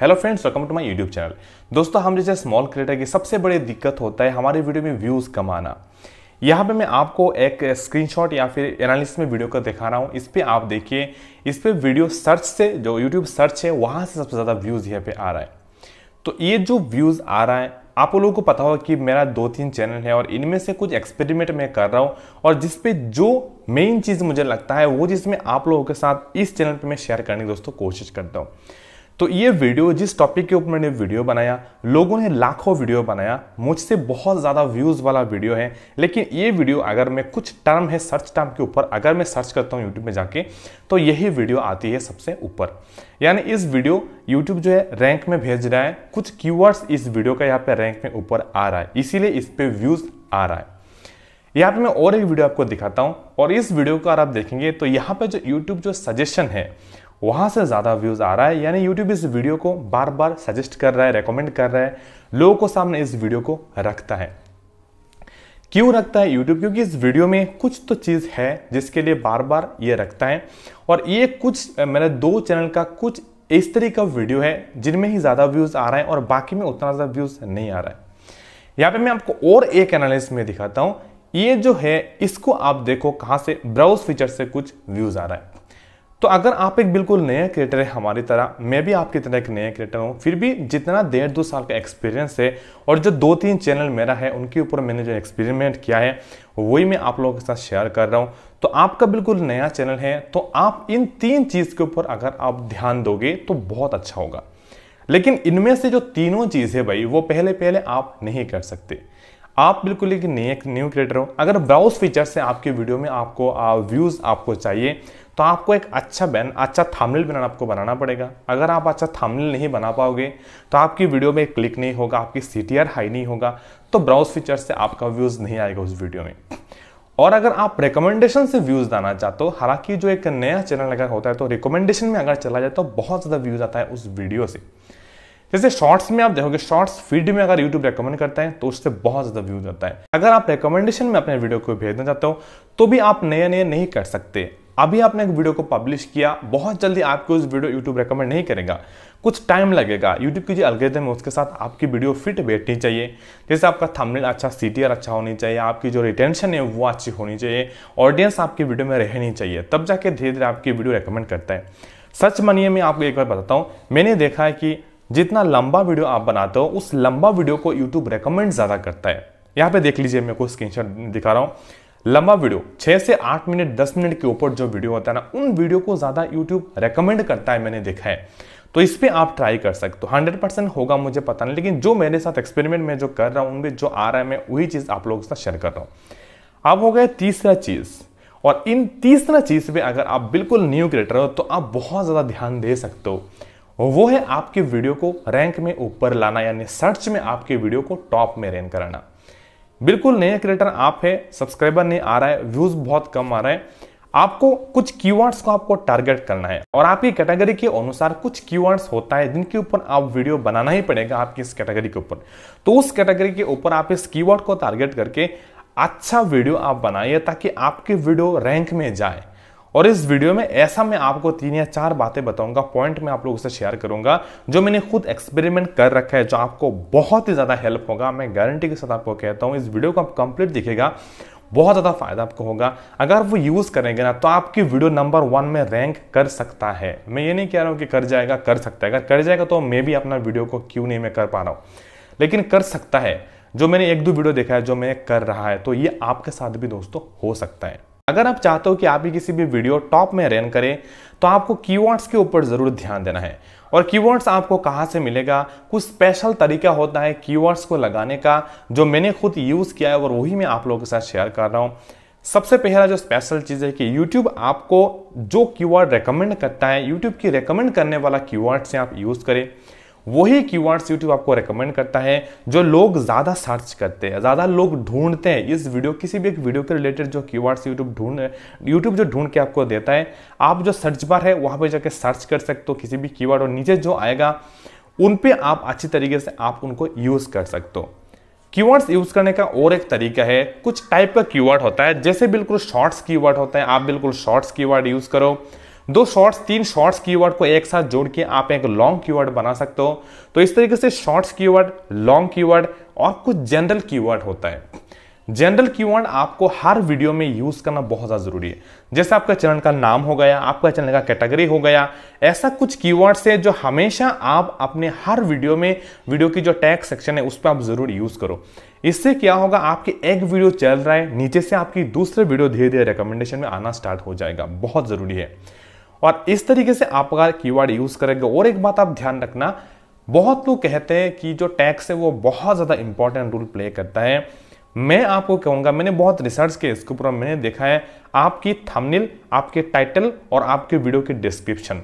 hello friends welcome to my YouTube channel दोस्तों हम जैसे स्मॉल क्रिएटर की सबसे बड़ी दिक्कत होता है हमारे वीडियो में व्यूज़ कमाना यहाँ पे मैं आपको एक स्क्रीनशॉट या फिर एनालिसिस में वीडियो का दिखा रहा हूँ इस पर आप देखिए इस पर वीडियो सर्च से जो यूट्यूब सर्च है वहाँ से सबसे ज़्यादा व्यूज़ यहाँ पे आ रहा है तो ये जो व्यूज़ आ रहा है आप लोगों को पता होगा कि मेरा दो तीन चैनल है और इनमें से कुछ एक्सपेरिमेंट मैं कर रहा हूँ और जिस पे जो मेन चीज़ मुझे लगता है वो जिसमें आप लोगों के साथ इस चैनल पे मैं शेयर करने की दोस्तों कोशिश करता हूँ तो ये वीडियो जिस टॉपिक के ऊपर मैंने वीडियो बनाया लोगों ने लाखों वीडियो बनाया मुझसे बहुत ज़्यादा व्यूज़ वाला वीडियो है लेकिन ये वीडियो अगर मैं कुछ टर्म है सर्च टर्म के ऊपर अगर मैं सर्च करता हूँ यूट्यूब में जाके तो यही वीडियो आती है सबसे ऊपर यानी इस वीडियो यूट्यूब जो है रैंक में भेज रहा है कुछ कीवर्ड्स इस वीडियो का यहाँ पे रैंक में ऊपर आ रहा है इसीलिए इस पर व्यूज़ आ रहा है यहाँ पे मैं और एक वीडियो आपको दिखाता हूँ और इस वीडियो को अगर आप देखेंगे तो यहाँ पे जो यूट्यूब जो सजेशन है वहाँ से ज़्यादा व्यूज़ आ रहा है यानी यूट्यूब इस वीडियो को बार बार सजेस्ट कर रहा है रेकमेंड कर रहा है लोगों को सामने इस वीडियो को रखता है क्यों रखता है यूट्यूब क्योंकि इस वीडियो में कुछ तो चीज़ है जिसके लिए बार बार ये रखता है और ये कुछ मेरे दो चैनल का कुछ इस तरह का वीडियो है जिनमें ही ज़्यादा व्यूज़ आ रहा है और बाकी में उतना ज़्यादा व्यूज़ नहीं आ रहा है यहाँ पे मैं आपको और एक एनालिस में दिखाता हूँ ये जो है इसको आप देखो कहाँ से ब्राउज फीचर से कुछ व्यूज़ आ रहा है तो अगर आप एक बिल्कुल नया क्रिएटर है हमारी तरह मैं भी आपकी तरह एक नया क्रिएटर हूँ फिर भी जितना डेढ़ दो साल का एक्सपीरियंस है और जो दो तीन चैनल मेरा है उनके ऊपर मैंने जो एक्सपेरिमेंट किया है वही मैं आप लोगों के साथ शेयर कर रहा हूँ तो आपका बिल्कुल नया चैनल है तो आप इन तीन चीज़ के ऊपर अगर आप ध्यान दोगे तो बहुत अच्छा होगा लेकिन इनमें से जो तीनों चीज़ है भाई वो पहले पहले आप नहीं कर सकते आप बिल्कुल एक नए न्यू क्रिएटर हो अगर ब्राउज फीचर से आपके वीडियो में आपको व्यूज़ आपको चाहिए तो आपको एक अच्छा बैन अच्छा थामनेल बनाना आपको बनाना पड़ेगा अगर आप अच्छा थामनेल नहीं बना पाओगे तो आपकी वीडियो में क्लिक नहीं होगा आपकी सी हाई नहीं होगा तो ब्राउज फीचर से आपका व्यूज़ नहीं आएगा उस वीडियो में और अगर आप रिकमेंडेशन से व्यूज़ लाना चाहते हो हालांकि जो एक नया चैनल अगर होता है तो रिकमेंडेशन में अगर चला जाए तो बहुत ज़्यादा व्यूज़ आता है उस वीडियो से जैसे शॉर्ट्स में आप देखोगे शॉर्ट्स फीड में अगर यूट्यूब रिकमेंड करता है तो उससे बहुत ज़्यादा व्यूज आता है अगर आप रिकमेंडेशन में अपने वीडियो को भेजना चाहते हो तो भी आप नए नए नहीं कर सकते अभी आपने वीडियो को पब्लिश किया बहुत जल्दी आपको उस वीडियो यूट्यूब रिकमेंड नहीं करेगा कुछ टाइम लगेगा यूट्यूब की जो अलगेदम है उसके साथ आपकी वीडियो फिट बैठनी चाहिए जैसे आपका थंबनेल अच्छा सी अच्छा होनी चाहिए आपकी जो रिटेंशन है वो अच्छी होनी चाहिए ऑडियंस आपकी वीडियो में रहनी चाहिए तब जाके धीरे धीरे आपकी वीडियो रिकमेंड करता है सच मानिए मैं आपको एक बार बताता हूँ मैंने देखा है कि जितना लंबा वीडियो आप बनाते हो उस लंबा वीडियो को यूट्यूब रिकमेंड ज़्यादा करता है यहाँ पे देख लीजिए मैं को स्क्रीनशॉट दिखा रहा हूँ लंबा वीडियो छह से आठ मिनट दस मिनट के ऊपर जो वीडियो होता है ना उन वीडियो को ज़्यादा यूट्यूब रेकमेंड करता है मैंने देखा है तो इस पर आप ट्राई कर सकते हो हंड्रेड परसेंट होगा मुझे पता नहीं लेकिन जो मेरे साथ एक्सपेरिमेंट में जो कर रहा हूँ उनमें जो आ रहा है मैं वही चीज़ आप लोगों के साथ शेयर कर रहा हूं अब हो गया तीसरा चीज़ और इन तीसरा चीज़ पे अगर आप बिल्कुल न्यू क्रिएटर हो तो आप बहुत ज़्यादा ध्यान दे सकते हो वो है आपके वीडियो को रैंक में ऊपर लाना यानी सर्च में आपके वीडियो को टॉप में रैंक कराना बिल्कुल नया क्रिएटर आप है सब्सक्राइबर नहीं आ रहा है व्यूज बहुत कम आ रहा है आपको कुछ कीवर्ड्स को आपको टारगेट करना है और आपकी कैटेगरी के अनुसार कुछ कीवर्ड्स होता है जिनके ऊपर आप वीडियो बनाना ही पड़ेगा आपकी इस कैटेगरी के ऊपर तो उस कैटेगरी के ऊपर आप इस कीवर्ड को टारगेट करके अच्छा वीडियो आप बनाइए ताकि आपकी वीडियो रैंक में जाए और इस वीडियो में ऐसा मैं आपको तीन या चार बातें बताऊंगा पॉइंट में आप लोगों से शेयर करूंगा जो मैंने खुद एक्सपेरिमेंट कर रखा है जो आपको बहुत ही ज़्यादा हेल्प होगा मैं गारंटी के साथ आपको कहता हूं इस वीडियो को आप कंप्लीट दिखेगा बहुत ज़्यादा फायदा आपको होगा अगर वो यूज़ करेंगे ना तो आपकी वीडियो नंबर वन में रैंक कर सकता है मैं ये नहीं कह रहा हूं कि कर जाएगा कर सकता है अगर कर जाएगा तो मैं भी अपना वीडियो को क्यों नहीं मैं कर पा रहा हूं लेकिन कर सकता है जो मैंने एक दो वीडियो देखा है जो मैं कर रहा है तो ये आपके साथ भी दोस्तों हो सकता है अगर आप चाहते हो कि भी किसी भी वीडियो टॉप में रन करें तो आपको कीवर्ड्स के ऊपर ज़रूर ध्यान देना है और कीवर्ड्स आपको कहाँ से मिलेगा कुछ स्पेशल तरीका होता है कीवर्ड्स को लगाने का जो मैंने खुद यूज़ किया है और वही मैं आप लोगों के साथ शेयर कर रहा हूँ सबसे पहला जो स्पेशल चीज़ है कि YouTube आपको जो कीवर्ड रेकमेंड करता है YouTube की रेकमेंड करने वाला कीवर्ड से आप यूज़ करें वही क्यू यूट्यूब आपको रिकमेंड करता है जो लोग ज़्यादा सर्च करते हैं ज़्यादा लोग ढूंढते हैं इस वीडियो किसी भी एक वीडियो के रिलेटेड जो की यूट्यूब ढूंढ यूट्यूब जो ढूंढ के आपको देता है आप जो सर्च बार है वहाँ पर जाकर सर्च कर सकते हो किसी भी की और नीचे जो आएगा उन पर आप अच्छी तरीके से आप उनको यूज़ कर सकते हो कीवर्ड्स यूज करने का और एक तरीका है कुछ टाइप का कीवर्ड होता है जैसे बिल्कुल शॉर्ट्स कीवर्ड होता है आप बिल्कुल शॉर्ट्स कीवर्ड यूज करो दो शॉर्ट्स तीन शॉर्ट्स कीवर्ड को एक साथ जोड़ के आप एक लॉन्ग कीवर्ड बना सकते हो तो इस तरीके से शॉर्ट्स कीवर्ड लॉन्ग कीवर्ड और कुछ जनरल कीवर्ड होता है जनरल कीवर्ड आपको हर वीडियो में यूज करना बहुत ज़्यादा जरूरी है जैसे आपका चैनल का नाम हो गया आपका चैनल का कैटेगरी हो गया ऐसा कुछ कीवर्ड्स है जो हमेशा आप अपने हर वीडियो में वीडियो की जो टैग सेक्शन है उस पर आप जरूर यूज करो इससे क्या होगा आपकी एक वीडियो चल रहा है नीचे से आपकी दूसरे वीडियो धीरे धीरे रिकमेंडेशन में आना स्टार्ट हो जाएगा बहुत जरूरी है और इस तरीके से आपका कीवर्ड यूज करेंगे और एक बात आप ध्यान रखना बहुत लोग कहते हैं कि जो टैक्स है वो बहुत ज़्यादा इंपॉर्टेंट रोल प्ले करता है मैं आपको कहूंगा मैंने बहुत रिसर्च किया इसके ऊपर मैंने देखा है आपकी थंबनेल आपके टाइटल और आपके वीडियो के डिस्क्रिप्शन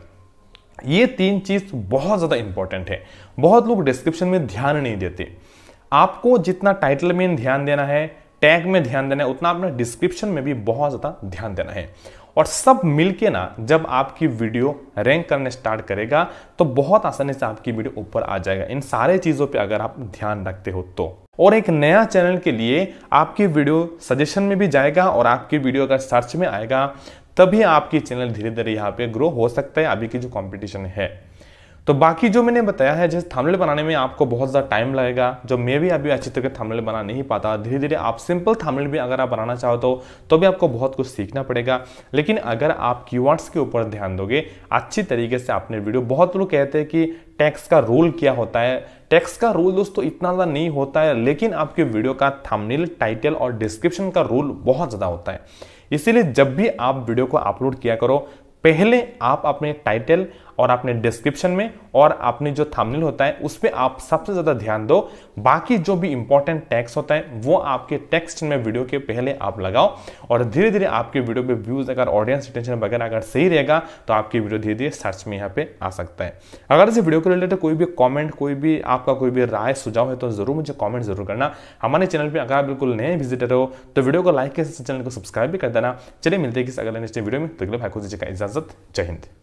ये तीन चीज़ बहुत ज़्यादा इंपॉर्टेंट है बहुत लोग डिस्क्रिप्शन में ध्यान नहीं देते आपको जितना टाइटल में ध्यान देना है टैग में ध्यान देना है उतना आपने डिस्क्रिप्शन में भी बहुत ज़्यादा ध्यान देना है और सब मिलके ना जब आपकी वीडियो रैंक करने स्टार्ट करेगा तो बहुत आसानी से आपकी वीडियो ऊपर आ जाएगा इन सारे चीज़ों पे अगर आप ध्यान रखते हो तो और एक नया चैनल के लिए आपकी वीडियो सजेशन में भी जाएगा और आपकी वीडियो अगर सर्च में आएगा तभी आपकी चैनल धीरे धीरे यहाँ पे ग्रो हो सकता है अभी की जो कॉम्पिटिशन है तो बाकी जो मैंने बताया है जैसे थामले बनाने में आपको बहुत ज़्यादा टाइम लगेगा जो मैं भी अभी अच्छी तरह थामले बना नहीं पाता धीरे धीरे आप सिंपल थामले भी अगर आप बनाना चाहो तो तो भी आपको बहुत कुछ सीखना पड़ेगा लेकिन अगर आप कीवर्ड्स के ऊपर ध्यान दोगे अच्छी तरीके से आपने वीडियो बहुत लोग कहते हैं कि टैक्स का रोल क्या होता है टैक्स का रोल दोस्तों इतना ज़्यादा नहीं होता है लेकिन आपके वीडियो का थामनेल टाइटल और डिस्क्रिप्शन का रोल बहुत ज़्यादा होता है इसीलिए जब भी आप वीडियो को अपलोड किया करो पहले आप अपने टाइटल और आपने डिस्क्रिप्शन में और आपने जो थंबनेल होता है उस पर आप सबसे ज़्यादा ध्यान दो बाकी जो भी इंपॉर्टेंट टैक्स होता है वो आपके टेक्स्ट में वीडियो के पहले आप लगाओ और धीरे धीरे आपके वीडियो पे व्यूज़ अगर ऑडियंस रिटेंशन वगैरह अगर सही रहेगा तो आपकी वीडियो धीरे धीरे सर्च में यहाँ पे आ सकता है अगर इस वीडियो के रिलेटेड कोई भी कॉमेंट कोई भी आपका कोई भी राय सुझाव है तो ज़रूर मुझे कॉमेंट जरूर करना हमारे चैनल पर अगर आप बिल्कुल नए विजिटर हो तो वीडियो को लाइक के चैनल को सब्सक्राइब भी कर देना चलिए मिलते हैं किस अगले नेक्स्ट वीडियो में तो अगले भाई को दीजिएगा इजाजत जय हिंद